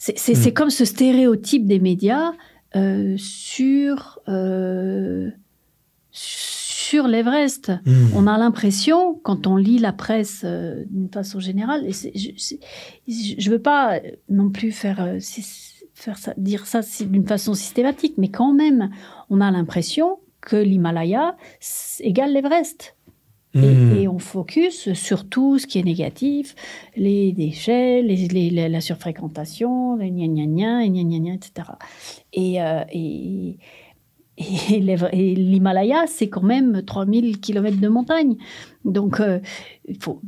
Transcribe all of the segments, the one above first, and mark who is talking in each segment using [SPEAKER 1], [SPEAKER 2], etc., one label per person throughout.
[SPEAKER 1] C'est mm. comme ce stéréotype des médias euh, sur, euh, sur l'Everest. Mm. On a l'impression, quand on lit la presse euh, d'une façon générale, et je ne veux pas non plus faire, faire ça, dire ça d'une façon systématique, mais quand même, on a l'impression que l'Himalaya égale l'Everest. Et, hmm. on focus sur tout ce qui est négatif, les déchets, la surfréquentation, les gna gna etc. Et, l'Himalaya, c'est quand même 3000 km de montagne. Donc, euh, il faut,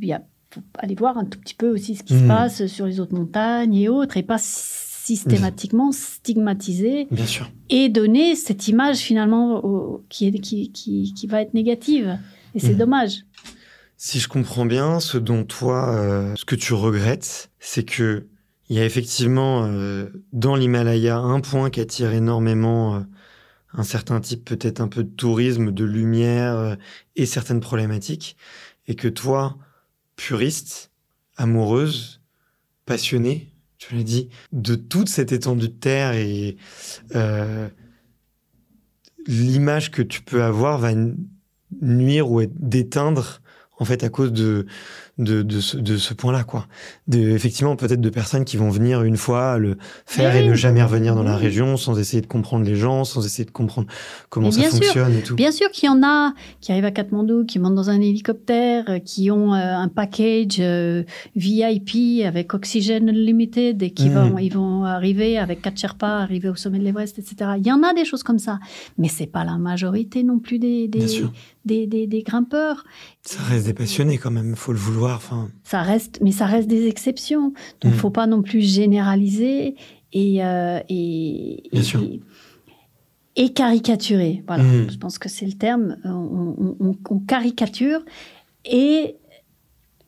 [SPEAKER 1] aller voir un tout petit peu aussi ce qui se hmm. passe sur les autres montagnes et autres, et pas systématiquement stigmatiser et donner cette image finalement qui, qui va être négative. Et c'est mhm. dommage.
[SPEAKER 2] Si je comprends bien, ce dont toi, euh, ce que tu regrettes, c'est que il y a effectivement euh, dans l'Himalaya un point qui attire énormément euh, un certain type, peut-être un peu de tourisme, de lumière et certaines problématiques, et que toi, puriste, amoureuse, passionnée, tu l'as dit, de toute cette étendue de terre et l'image que tu peux avoir va nuire ou d'éteindre en fait à cause de de, ce, point-là quoi. effectivement peut-être de personnes qui vont venir une fois le faire et ne jamais revenir dans la région sans essayer de comprendre les gens, sans essayer de comprendre comment ça fonctionne et tout. Bien
[SPEAKER 1] sûr qu'il y en a qui arrivent à Katmandou, qui montent dans un hélicoptère, euh, qui ont euh, un package euh, VIP avec oxygène limité et qui mmh. vont ils vont arriver avec quatre Sherpas, arriver au sommet de l'Everest, etc. Il y en a des choses comme ça, mais c'est pas la majorité non plus des, des, des, des, grimpeurs.
[SPEAKER 2] Ça reste des passionnés quand même, faut le vouloir.
[SPEAKER 1] Ça reste, mais ça reste des exceptions. Donc, il mm. ne faut pas non plus généraliser et, euh, et, et, caricaturer. Voilà, mm. je pense que c'est le terme. On, caricature et,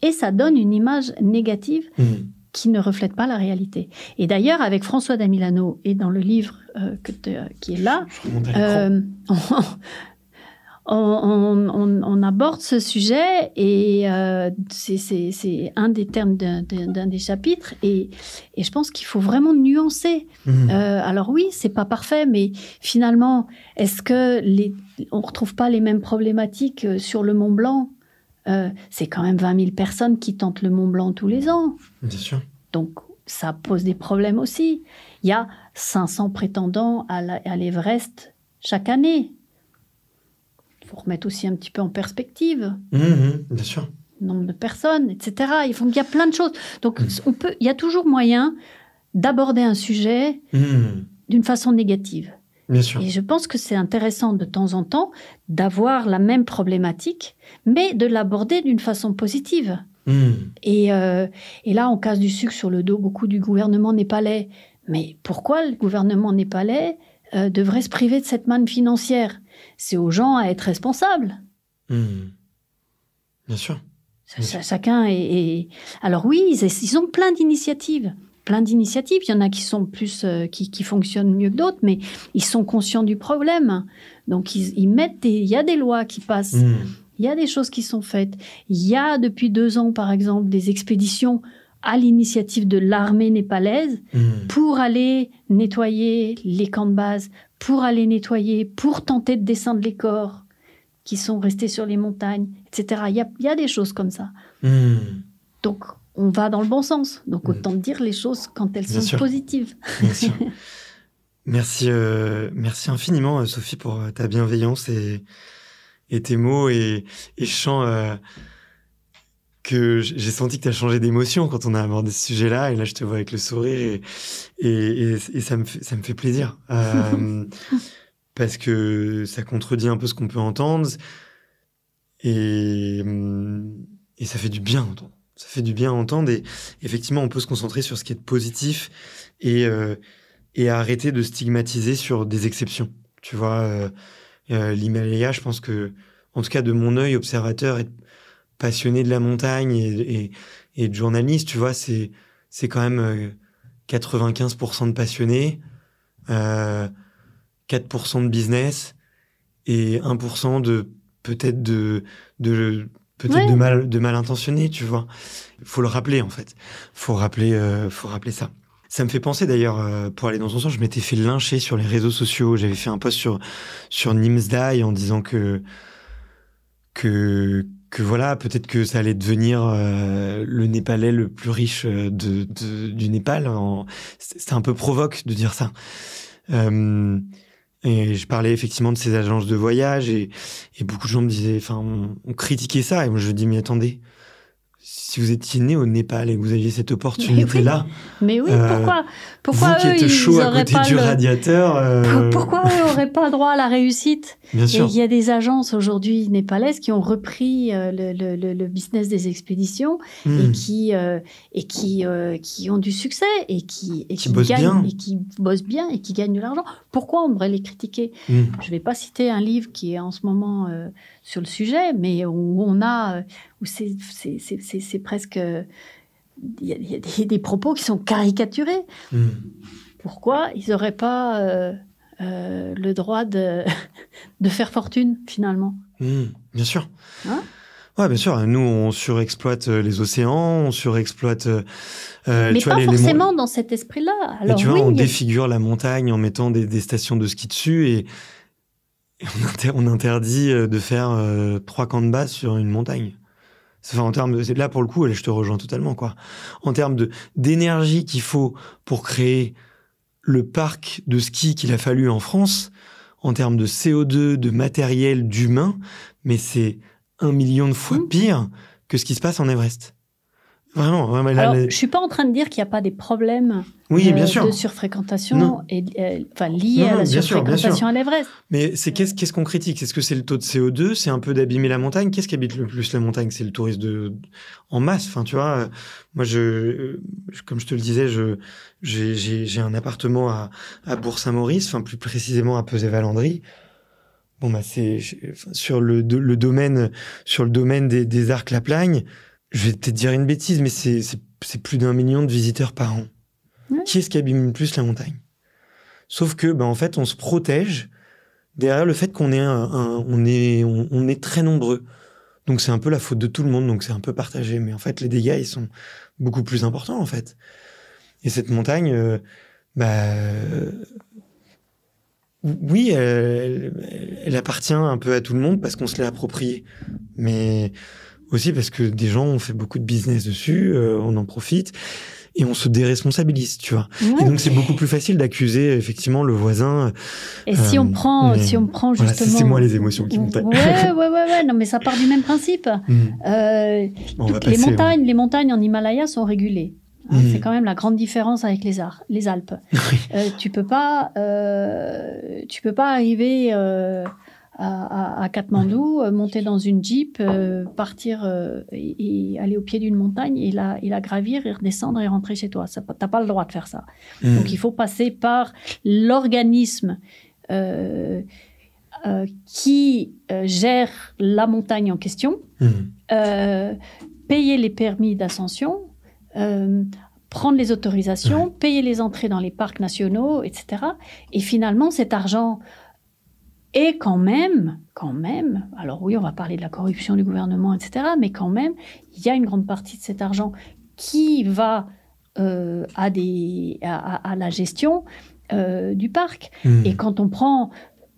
[SPEAKER 1] et ça donne une image négative mm. qui ne reflète pas la réalité. Et d'ailleurs, avec François Damilano et dans le livre euh, que qui est là, on, aborde ce sujet et euh, c'est un des termes d'un des chapitres et, je pense qu'il faut vraiment nuancer. Mmh. Euh, alors oui, c'est pas parfait, mais finalement, est-ce que les, on retrouve pas les mêmes problématiques euh, sur le Mont Blanc C'est quand même 20 000 personnes qui tentent le Mont Blanc tous les ans. Bien sûr. Donc ça pose des problèmes aussi. Il y a 500 prétendants à l'Everest chaque année mettre aussi un petit peu en perspective.
[SPEAKER 2] le mmh, mmh,
[SPEAKER 1] Nombre de personnes, etc. Il faut qu'il y a plein de choses. Donc, mmh. on peut, il y a toujours moyen d'aborder un sujet d'une façon négative. Et je pense que c'est intéressant de temps en temps d'avoir la même problématique, mais de l'aborder d'une façon positive. Euh, et, là, on casse du sucre sur le dos beaucoup du gouvernement népalais. Mais pourquoi le gouvernement népalais euh, devrait se priver de cette manne financière c'est aux gens à être responsables.
[SPEAKER 2] Hmm. Bien sûr.
[SPEAKER 1] chacun est, Alors oui, ils, ont plein d'initiatives, plein d'initiatives. Il y en a qui sont plus, euh, qui, fonctionnent mieux que d'autres, mais ils sont conscients du problème. Donc ils, mettent, il y a des lois qui passent, hmm. il y a des choses qui sont faites. Il y a depuis deux ans, par exemple, des expéditions à l'initiative de l'armée népalaise hmm. pour aller nettoyer les camps de base, pour aller nettoyer, pour tenter de descendre les corps qui sont restés sur les montagnes, etc. Il y a, des choses comme ça. Hmm. Donc, on va dans le bon sens. Donc, hmm. autant dire les choses quand elles sont positives.
[SPEAKER 2] Merci, euh, merci infiniment, euh, Sophie, pour euh, ta bienveillance et, tes mots et, chants que j'ai senti que tu as changé d'émotion quand on a abordé ce sujet-là. Et là, je te vois avec le sourire et, ça, me fait, ça me fait plaisir. Euh, parce que ça contredit un peu ce qu'on peut entendre. Et, mm, et ça fait du bien à entendre. Ça fait du bien à entendre. Et effectivement, on peut se concentrer sur ce qui est positif et, euh, et arrêter de stigmatiser sur des exceptions. Tu vois, euh, euh, l'Himalaya, je pense que, en tout cas, de mon œil observateur passionné de la montagne et, de journaliste, tu vois, c'est c'est quand même 95% euh, de passionnés, 4% euh, de business et 1% de peut-être de de de mal de mal intentionné, tu vois. Il Faut le rappeler en fait. Faut rappeler euh, faut rappeler ça. Ça me fait penser d'ailleurs, pour aller dans son sens, je m'étais fait lyncher sur les réseaux sociaux. J'avais fait un post sur, sur Nimsdai en disant que, que, que voilà, peut-être que ça allait devenir euh, le Népalais le plus riche euh, du Népal. C'est un peu provoque de dire ça. Euh, et je parlais effectivement de ces agences de voyage et, beaucoup de gens me disaient, enfin, on, on, critiquait ça. Et moi, je dis, mais attendez, si vous étiez né au Népal et que vous aviez cette opportunité-là.
[SPEAKER 1] Mais, oui. Euh, pourquoi vous qui êtes chaud à côté du
[SPEAKER 2] radiateur euh, Pourquoi
[SPEAKER 1] eux n'auraient pas droit à la réussite il y a des agences aujourd'hui népalaises qui ont repris euh, le, business des expéditions et hmm. qui et qui qui ont du succès et qui et qui, bossent bien. et qui gagnent de l'argent. Pourquoi on devrait les critiquer hmm. Je ne vais pas citer un livre qui est en ce moment sur le sujet, mais où on a c'est presque. Il y a, des, propos qui sont caricaturés. Hmm. Pourquoi ils n'auraient pas euh, euh, le droit de, faire fortune, finalement
[SPEAKER 2] hmm, Bien sûr. Hein oui, bien sûr. Nous, on surexploite euh, les océans, on surexploite. Mais pas forcément
[SPEAKER 1] dans cet esprit-là. Alors, tu vois, on défigure
[SPEAKER 2] la montagne en mettant des, stations de ski dessus et, on, interdit de faire trois camps de base sur une montagne en termes de, là pour le coup, je te rejoins totalement quoi. En termes de d'énergie qu'il faut pour créer le parc de ski qu'il a fallu en France, en termes de CO2, de matériel, d'humain, mais c'est un million de fois mmh. pire que ce qui se passe en Everest. Vraiment, vraiment je suis
[SPEAKER 1] pas en train de dire qu'il n'y a pas des problèmes oui, euh, bien de surfréquentation et, euh, enfin, liés à la surfréquentation à l'Everest.
[SPEAKER 2] Mais c'est qu'est-ce qu'on critique est ce que c'est le taux de CO2 C'est un peu d'abîmer la montagne Qu'est-ce qui habite le plus la montagne C'est le tourisme de... en masse. Enfin, tu vois, euh, moi, je, comme je te le disais, je, j'ai, un appartement à, à Bourg-Saint-Maurice, enfin, plus précisément à Pesé-Valandry. Bon, bah, c'est sur le, le, domaine, sur le domaine des arcs-la-plagne je vais peut dire une bêtise, mais c'est plus d'un million de visiteurs par an. Qui est-ce qui abîme le plus la montagne Sauf que, ben, en fait, on se protège derrière le fait qu'on est, on est, très nombreux. Donc c'est un peu la faute de tout le monde, donc c'est un peu partagé. Mais en fait, les dégâts, ils sont beaucoup plus importants, en fait. Et cette montagne, euh, bah, oui, elle, appartient un peu à tout le monde parce qu'on se l'a appropriée. Mais aussi parce que des gens ont fait beaucoup de business dessus, euh, on en profite et on se déresponsabilise, tu vois. Et donc c'est beaucoup plus facile d'accuser effectivement le voisin. Et si on euh, prend, si on prend justement, c'est moi les émotions qui montent. Ouais,
[SPEAKER 1] ouais, ouais, non, mais ça part du même principe. Hmm. Euh, les hein. montagnes, les montagnes en Himalaya sont régulées. Hein. Hmm. C'est quand même la grande différence avec les, Alpes. tu peux pas, tu peux pas arriver à, Katmandou, euh, monter dans une jeep, euh, partir euh, et, aller au pied d'une montagne et la, et la gravir et redescendre et rentrer chez toi. Tu n'as pas le droit de faire ça. Hmm. Donc il faut passer par l'organisme qui gère la montagne en question, hmm. payer les permis d'ascension. prendre les autorisations, payer les entrées dans les parcs nationaux, etc. Et finalement, cet argent et quand même, quand même, alors oui, on va parler de la corruption du gouvernement, etc., mais quand même, il y a une grande partie de cet argent qui va euh, à, des, à, la gestion euh, du parc. Hmm. Et quand on prend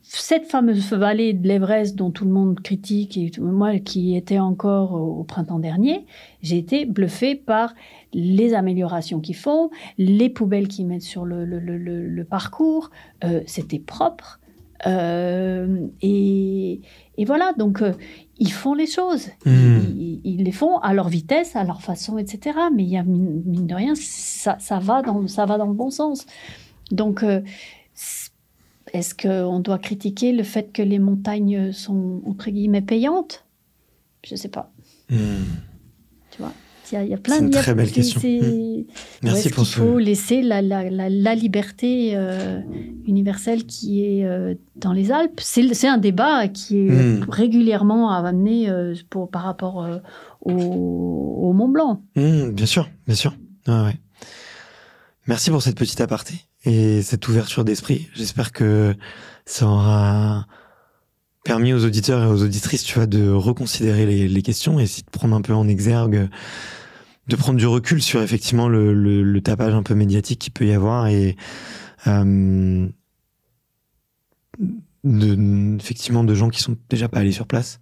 [SPEAKER 1] cette fameuse vallée de l'Everest dont tout le monde critique, et moi qui étais encore au printemps dernier, j'ai été bluffée par les améliorations qu'ils font, les poubelles qu'ils mettent sur le, parcours, euh, c'était propre. Euh, et, voilà, donc euh, ils font les choses, hmm. ils, les font à leur vitesse, à leur façon, etc. Mais il y a mine de rien, ça, va dans ça va dans le bon sens. Donc euh, est-ce qu'on doit critiquer le fait que les montagnes sont entre guillemets payantes Je sais pas. Hmm. Tu vois. Il y a, plein de. C'est une très belle question. Hmm. Merci pour ce. Il faut laisser la, liberté euh, universelle qui est euh, dans les Alpes. C'est un débat qui est hmm. régulièrement amené euh, pour, par rapport au, Mont Blanc.
[SPEAKER 2] Hmm, bien sûr, bien sûr. Ah ouais. Merci pour cette petite aparté et cette ouverture d'esprit. J'espère que ça aura permis aux auditeurs et aux auditrices, tu vois, de reconsidérer les, questions et essayer de prendre un peu en exergue, de prendre du recul sur effectivement le, tapage un peu médiatique qui peut y avoir et euh, effectivement de gens qui sont déjà pas allés sur place